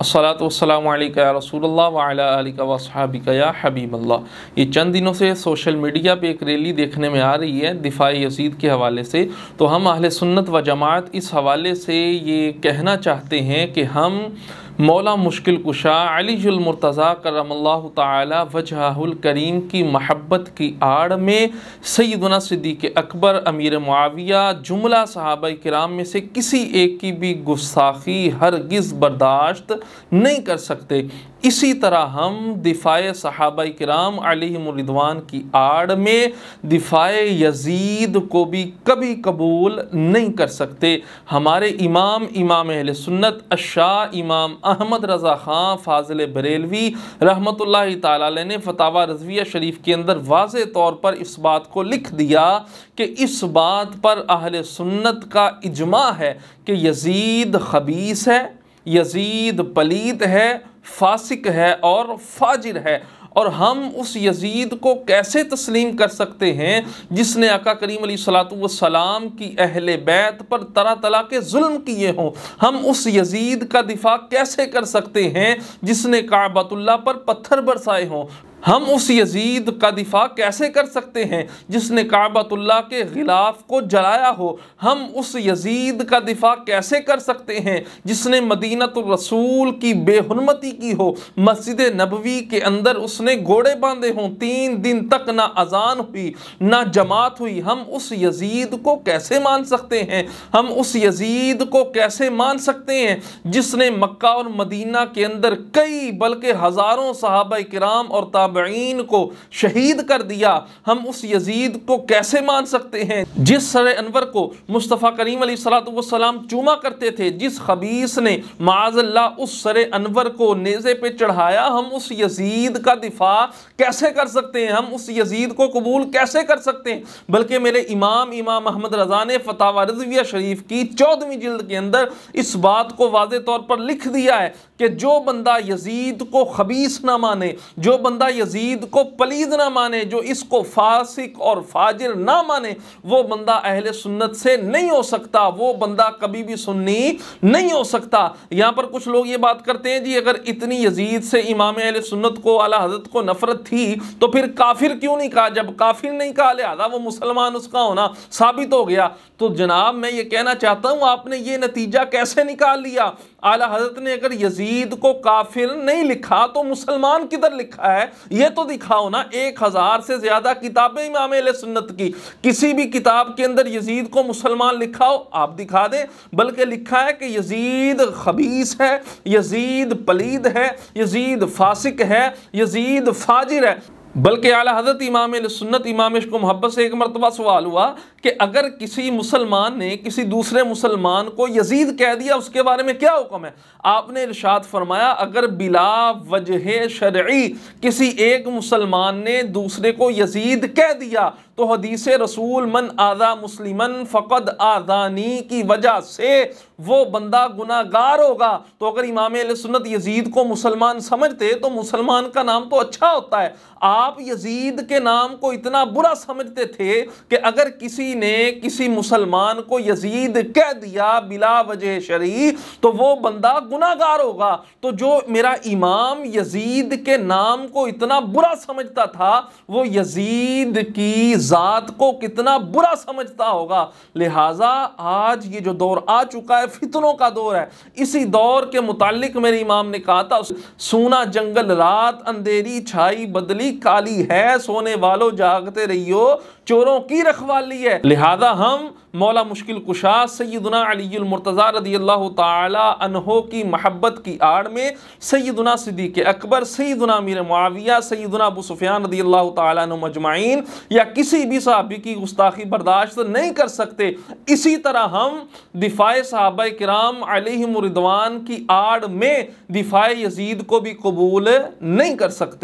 السلات و السلام یا رسول اللہ علیہ علیکہ یا حبیب اللہ یہ چند دنوں سے سوشل میڈیا پہ ایک ریلی دیکھنے میں آ رہی ہے دفاع یزید کے حوالے سے تو ہم اہل سنت و جماعت اس حوالے سے یہ کہنا چاہتے ہیں کہ ہم مولا مشکل کشا علی جلمرتضضیٰ کرم اللہ تعالی وجہہ الکریم کی محبت کی آڑ میں سیدنا صدیق اکبر امیر معاویہ جملہ صحابہ کرام میں سے کسی ایک کی بھی گستاخی ہرگز برداشت نہیں کر سکتے اسی طرح ہم دفاع صحابہ کرام علیہ مردوان کی آڑ میں دفاع یزید کو بھی کبھی قبول نہیں کر سکتے ہمارے امام امام اہل سنت اشاہ امام احمد رضا خان فاضل بریلوی رحمت اللہ تعالی علیہ نے فتاوہ رضویہ شریف کے اندر واضح طور پر اس بات کو لکھ دیا کہ اس بات پر اہل سنت کا اجماع ہے کہ یزید خبیص ہے یزید پلیت ہے فاسق ہے اور فاجر ہے اور ہم اس یزید کو کیسے تسلیم کر سکتے ہیں جس نے اکا کریم علیہ اللاۃ والسلام کی اہل بیت پر طرح طرح کے ظلم کیے ہوں ہم اس یزید کا دفاع کیسے کر سکتے ہیں جس نے کعبۃ اللہ پر پتھر برسائے ہوں ہم اس یزید کا دفاع کیسے کر سکتے ہیں جس نے کعبۃ اللہ کے غلاف کو جلایا ہو ہم اس یزید کا دفاع کیسے کر سکتے ہیں جس نے مدینہ الرسول کی بے حرمتی کی ہو مسجد نبوی کے اندر اس نے گھوڑے باندھے ہوں تین دن تک نہ اذان ہوئی نہ جماعت ہوئی ہم اس یزید کو کیسے مان سکتے ہیں ہم اس یزید کو کیسے مان سکتے ہیں جس نے مکہ اور مدینہ کے اندر کئی بلکہ ہزاروں صحابہ کرام اور تاب تابعین کو شہید کر دیا ہم اس یزید کو کیسے مان سکتے ہیں جس سر انور کو مصطفیٰ کریم علیہ السلام چوما کرتے تھے جس خبیص نے معاذ اللہ اس سر انور کو نیزے پہ چڑھایا ہم اس یزید کا دفاع کیسے کر سکتے ہیں ہم اس یزید کو قبول کیسے کر سکتے ہیں بلکہ میرے امام امام محمد رضا نے فتاوہ رضویہ شریف کی چودمی جلد کے اندر اس بات کو واضح طور پر لکھ دیا ہے کہ جو بندہ یزید کو خبیص نہ مانے جو بندہ یزید کو پلید نہ مانے جو اس کو فاسق اور فاجر نہ مانے وہ بندہ اہل سنت سے نہیں ہو سکتا وہ بندہ کبھی بھی سنی نہیں ہو سکتا یہاں پر کچھ لوگ یہ بات کرتے ہیں جی اگر اتنی یزید سے امام اہل سنت کو اعلیٰ حضرت کو نفرت تھی تو پھر کافر کیوں نہیں کہا جب کافر نہیں کہا لہذا وہ مسلمان اس کا ہونا ثابت ہو گیا تو جناب میں یہ کہنا چاہتا ہوں آپ نے یہ نتیجہ کیسے نکال لیا اعلیٰ حضرت نے اگر یزید یزید کو کافر نہیں لکھا تو مسلمان کدھر لکھا ہے یہ تو دکھاؤ نا ایک ہزار سے زیادہ کتابیں امام علیہ سنت کی کسی بھی کتاب کے اندر یزید کو مسلمان لکھاؤ آپ دکھا دیں بلکہ لکھا ہے کہ یزید خبیص ہے یزید پلید ہے یزید فاسق ہے یزید فاجر ہے بلکہ اعلیٰ حضرت امام سنت امام کو محبت سے ایک مرتبہ سوال ہوا کہ اگر کسی مسلمان نے کسی دوسرے مسلمان کو یزید کہہ دیا اس کے بارے میں کیا حکم ہے آپ نے ارشاد فرمایا اگر بلا وجہ شرعی کسی ایک مسلمان نے دوسرے کو یزید کہہ دیا تو حدیث رسول من آذا مسلم فقد آزانی کی وجہ سے وہ بندہ گناہ گار ہوگا تو اگر امام علیہ سنت یزید کو مسلمان سمجھتے تو مسلمان کا نام تو اچھا ہوتا ہے آپ یزید کے نام کو اتنا برا سمجھتے تھے کہ اگر کسی نے کسی مسلمان کو یزید کہہ دیا بلا وجہ شریع تو وہ بندہ گناہ گار ہوگا تو جو میرا امام یزید کے نام کو اتنا برا سمجھتا تھا وہ یزید کی ذات کو کتنا برا سمجھتا ہوگا لہٰذا آج یہ جو دور آ چکا ہے فتنوں کا دور ہے اسی دور کے متعلق میرے امام نے کہا تھا سونا جنگل رات اندھیری چھائی بدلی کالی ہے سونے والوں جاگتے رہیو چوروں کی رکھوالی ہے لہذا ہم مولا مشکل کشا سیدنا علی المرتضا رضی اللہ تعالی انہوں کی محبت کی آڑ میں سیدنا صدیق اکبر سیدنا میر معاویہ سیدنا ابو سفیان رضی اللہ تعالیٰ عنہ مجمعین یا کسی بھی صحابی کی گستاخی برداشت نہیں کر سکتے اسی طرح ہم دفاع صحابہ کرام علیہ مردوان کی آڑ میں دفاع یزید کو بھی قبول نہیں کر سکتے